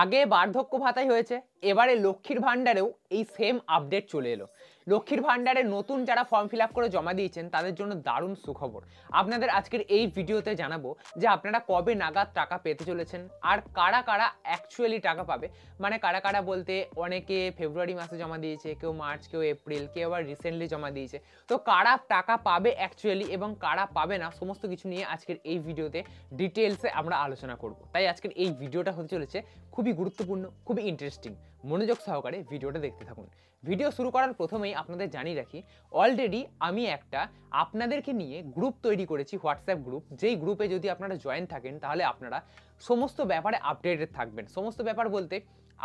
আগে বার্ধক্য ভাতাই হয়েছে এবারে লক্ষ্মীর ভাণ্ডারেও এই সেম আপডেট চলে এলো লক্ষ্মীর ভাণ্ডারে নতুন যারা ফর্ম ফিল করে জমা দিয়েছেন তাদের জন্য দারুণ সুখবর আপনাদের আজকের এই ভিডিওতে জানাবো যে আপনারা কবে নাগাদ টাকা পেতে চলেছেন আর কারা কারা অ্যাকচুয়ালি টাকা পাবে মানে কারা কারা বলতে অনেকে ফেব্রুয়ারি মাসে জমা দিয়েছে কেউ মার্চ কেউ এপ্রিল কেউ আবার রিসেন্টলি জমা দিয়েছে তো কারা টাকা পাবে অ্যাকচুয়ালি এবং কারা পাবে না সমস্ত কিছু নিয়ে আজকের এই ভিডিওতে ডিটেলসে আমরা আলোচনা করব তাই আজকের এই ভিডিওটা হতে চলেছে খুবই গুরুত্বপূর্ণ খুবই ইন্টারেস্টিং মনোযোগ সহকারে ভিডিওটা দেখতে থাকুন ভিডিও শুরু করার প্রথমেই আপনাদের জানিয়ে রাখি অলরেডি আমি একটা আপনাদেরকে নিয়ে গ্রুপ তৈরি করেছি হোয়াটসঅ্যাপ গ্রুপ যেই গ্রুপে যদি আপনারা জয়েন থাকেন তাহলে আপনারা সমস্ত ব্যাপারে আপডেটেড থাকবেন সমস্ত ব্যাপার বলতে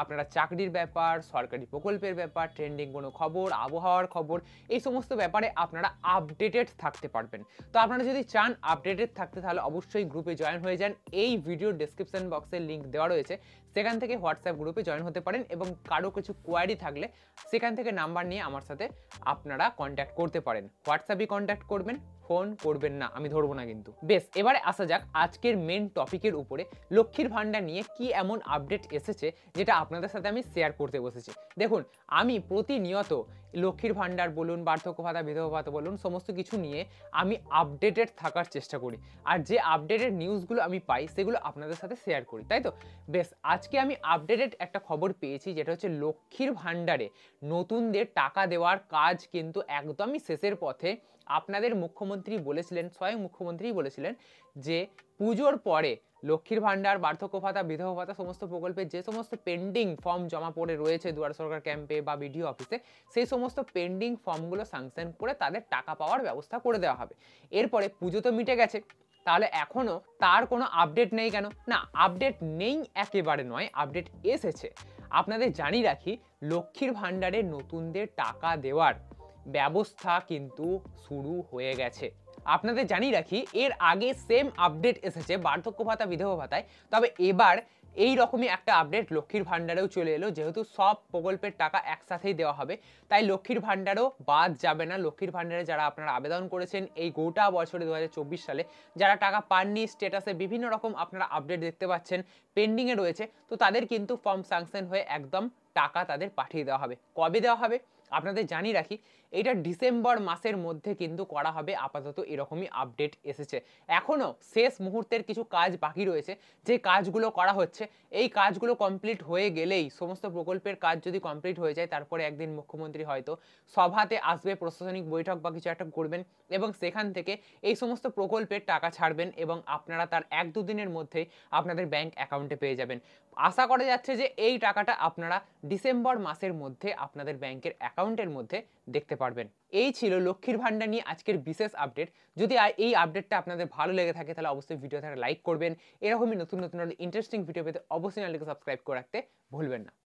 আপনারা চাকরির ব্যাপার সরকারি প্রকল্পের ব্যাপার ট্রেন্ডিং কোনো খবর আবহাওয়ার খবর এই সমস্ত ব্যাপারে আপনারা আপডেটেড থাকতে পারবেন তো আপনারা যদি চান আপডেটেড থাকতে তাহলে অবশ্যই গ্রুপে জয়েন হয়ে যান এই ভিডিও ডিসক্রিপশন বক্সে লিঙ্ক দেওয়া রয়েছে সেখান থেকে হোয়াটসঅ্যাপ গ্রুপে জয়েন হতে পারেন এবং কারো কিছু কোয়ারি থাকলে সেখান থেকে নাম্বার নিয়ে আমার সাথে আপনারা কন্ট্যাক্ট করতে পারেন হোয়াটসঅ্যাপই কন্ট্যাক্ট করবেন ফোন করবেন না আমি ধরবো না কিন্তু বেশ এবারে আসা যাক আজকের মেন টপিকের উপরে লক্ষ্মীর ভান্ডার নিয়ে কি এমন আপডেট এসেছে যেটা আপনাদের সাথে আমি শেয়ার করতে বসেছি দেখুন আমি প্রতিনিয়ত লক্ষ্মীর ভাণ্ডার বলুন বার্ধক্য ভাতা বিধবা ভাতা বলুন সমস্ত কিছু নিয়ে আমি আপডেটেড থাকার চেষ্টা করি আর যে আপডেটেড নিউজগুলো আমি পাই সেগুলো আপনাদের সাথে শেয়ার করি তাই তো বেশ আজকে আমি আপডেটেড একটা খবর পেয়েছি যেটা হচ্ছে লক্ষ্মীর ভাণ্ডারে নতুনদের টাকা দেওয়ার কাজ কিন্তু একদমই শেষের পথে আপনাদের মুখ্যমন্ত্রী বলেছিলেন স্বয়ং মুখ্যমন্ত্রী বলেছিলেন যে পুজোর পরে লক্ষ্মীর ভাণ্ডার বার্ধক্য ভাতা বিধবা ভাতা সমস্ত প্রকল্পে যে সমস্ত পেন্ডিং ফর্ম জমা পড়ে রয়েছে দুয়ার সরকার ক্যাম্পে বা বিডিও অফিসে সেই সমস্ত পেন্ডিং ফর্মগুলো স্যাংশন করে তাদের টাকা পাওয়ার ব্যবস্থা করে দেওয়া হবে এরপরে পুজো তো মিটে গেছে তাহলে এখনও তার কোনো আপডেট নেই কেন না আপডেট নেই একেবারে নয় আপডেট এসেছে আপনাদের জানিয়ে রাখি লক্ষ্মীর ভাণ্ডারে নতুনদের টাকা দেওয়ার ব্যবস্থা কিন্তু শুরু হয়ে গেছে আপনাদের জানিয়ে রাখি এর আগে সেম আপডেট এসেছে বার্ধক্য ভাতা বিধবা ভাতায় তবে এবার এই রকমই একটা আপডেট লক্ষ্মীর ভাণ্ডারেও চলে এলো যেহেতু সব প্রকল্পের টাকা একসাথেই দেওয়া হবে তাই লক্ষ্মীর ভাণ্ডারও বাদ যাবে না লক্ষ্মীর ভাণ্ডারে যারা আপনারা আবেদন করেছেন এই গোটা বছরে দু সালে যারা টাকা পাননি স্টেটাসে বিভিন্ন রকম আপনারা আপডেট দেখতে পাচ্ছেন পেন্ডিংয়ে রয়েছে তো তাদের কিন্তু ফর্ম স্যাংশন হয়ে একদম টাকা তাদের পাঠিয়ে দেওয়া হবে কবে দেওয়া হবে আপনাদের জানিয়ে রাখি এটা ডিসেম্বর মাসের মধ্যে কিন্তু করা হবে আপাতত এরকমই আপডেট এসেছে এখনও শেষ মুহূর্তের কিছু কাজ বাকি রয়েছে যে কাজগুলো করা হচ্ছে এই কাজগুলো কমপ্লিট হয়ে গেলেই সমস্ত প্রকল্পের কাজ যদি কমপ্লিট হয়ে যায় তারপরে একদিন মুখ্যমন্ত্রী হয়তো সভাতে আসবে প্রশাসনিক বৈঠক বা কিছু একটা করবেন এবং সেখান থেকে এই সমস্ত প্রকল্পের টাকা ছাড়বেন এবং আপনারা তার এক দুদিনের মধ্যেই আপনাদের ব্যাংক অ্যাকাউন্টে পেয়ে যাবেন আশা করা যাচ্ছে যে এই টাকাটা আপনারা ডিসেম্বর মাসের মধ্যে আপনাদের ব্যাংকের অ্যাকাউন্ট অ্যাকাউন্টের মধ্যে দেখতে পারবেন এই ছিল লক্ষ্মীর ভাণ্ডার নিয়ে আজকের বিশেষ আপডেট যদি এই আপডেটটা আপনাদের ভালো লেগে থাকে তাহলে অবশ্যই ভিডিও থেকে লাইক করবেন এরকমই নতুন নতুন ইন্টারেস্টিং ভিডিও পেতে অবশ্যই চ্যানেলটিকে সাবস্ক্রাইব করে রাখতে ভুলবেন না